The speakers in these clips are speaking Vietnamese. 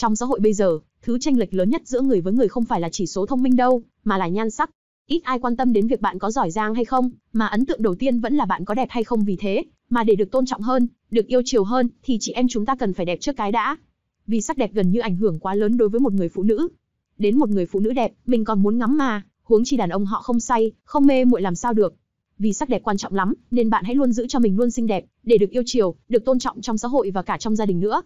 Trong xã hội bây giờ, thứ tranh lệch lớn nhất giữa người với người không phải là chỉ số thông minh đâu, mà là nhan sắc. Ít ai quan tâm đến việc bạn có giỏi giang hay không, mà ấn tượng đầu tiên vẫn là bạn có đẹp hay không vì thế, mà để được tôn trọng hơn, được yêu chiều hơn thì chị em chúng ta cần phải đẹp trước cái đã. Vì sắc đẹp gần như ảnh hưởng quá lớn đối với một người phụ nữ. Đến một người phụ nữ đẹp, mình còn muốn ngắm mà, huống chi đàn ông họ không say, không mê muội làm sao được. Vì sắc đẹp quan trọng lắm, nên bạn hãy luôn giữ cho mình luôn xinh đẹp, để được yêu chiều, được tôn trọng trong xã hội và cả trong gia đình nữa.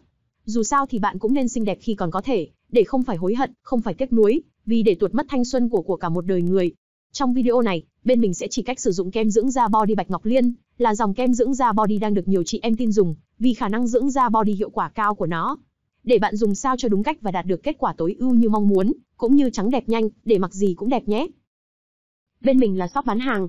Dù sao thì bạn cũng nên xinh đẹp khi còn có thể, để không phải hối hận, không phải tiếc nuối, vì để tuột mất thanh xuân của của cả một đời người. Trong video này, bên mình sẽ chỉ cách sử dụng kem dưỡng da body Bạch Ngọc Liên, là dòng kem dưỡng da body đang được nhiều chị em tin dùng, vì khả năng dưỡng da body hiệu quả cao của nó. Để bạn dùng sao cho đúng cách và đạt được kết quả tối ưu như mong muốn, cũng như trắng đẹp nhanh, để mặc gì cũng đẹp nhé. Bên mình là shop bán hàng,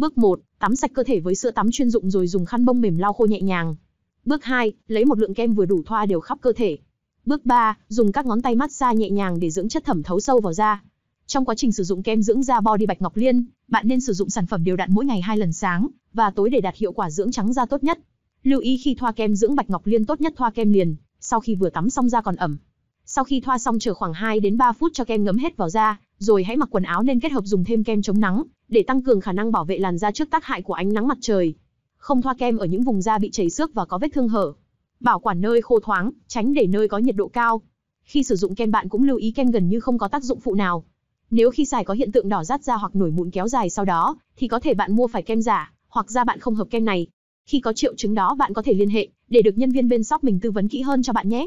Bước 1, tắm sạch cơ thể với sữa tắm chuyên dụng rồi dùng khăn bông mềm lau khô nhẹ nhàng. Bước 2, lấy một lượng kem vừa đủ thoa đều khắp cơ thể. Bước 3, dùng các ngón tay massage nhẹ nhàng để dưỡng chất thẩm thấu sâu vào da. Trong quá trình sử dụng kem dưỡng da Body Bạch Ngọc Liên, bạn nên sử dụng sản phẩm đều đặn mỗi ngày 2 lần sáng và tối để đạt hiệu quả dưỡng trắng da tốt nhất. Lưu ý khi thoa kem dưỡng Bạch Ngọc Liên tốt nhất thoa kem liền, sau khi vừa tắm xong da còn ẩm. Sau khi thoa xong chờ khoảng 2 đến 3 phút cho kem ngấm hết vào da, rồi hãy mặc quần áo nên kết hợp dùng thêm kem chống nắng, để tăng cường khả năng bảo vệ làn da trước tác hại của ánh nắng mặt trời. Không thoa kem ở những vùng da bị chảy xước và có vết thương hở. Bảo quản nơi khô thoáng, tránh để nơi có nhiệt độ cao. Khi sử dụng kem bạn cũng lưu ý kem gần như không có tác dụng phụ nào. Nếu khi xài có hiện tượng đỏ rát da hoặc nổi mụn kéo dài sau đó, thì có thể bạn mua phải kem giả, hoặc da bạn không hợp kem này. Khi có triệu chứng đó bạn có thể liên hệ để được nhân viên bên shop mình tư vấn kỹ hơn cho bạn nhé.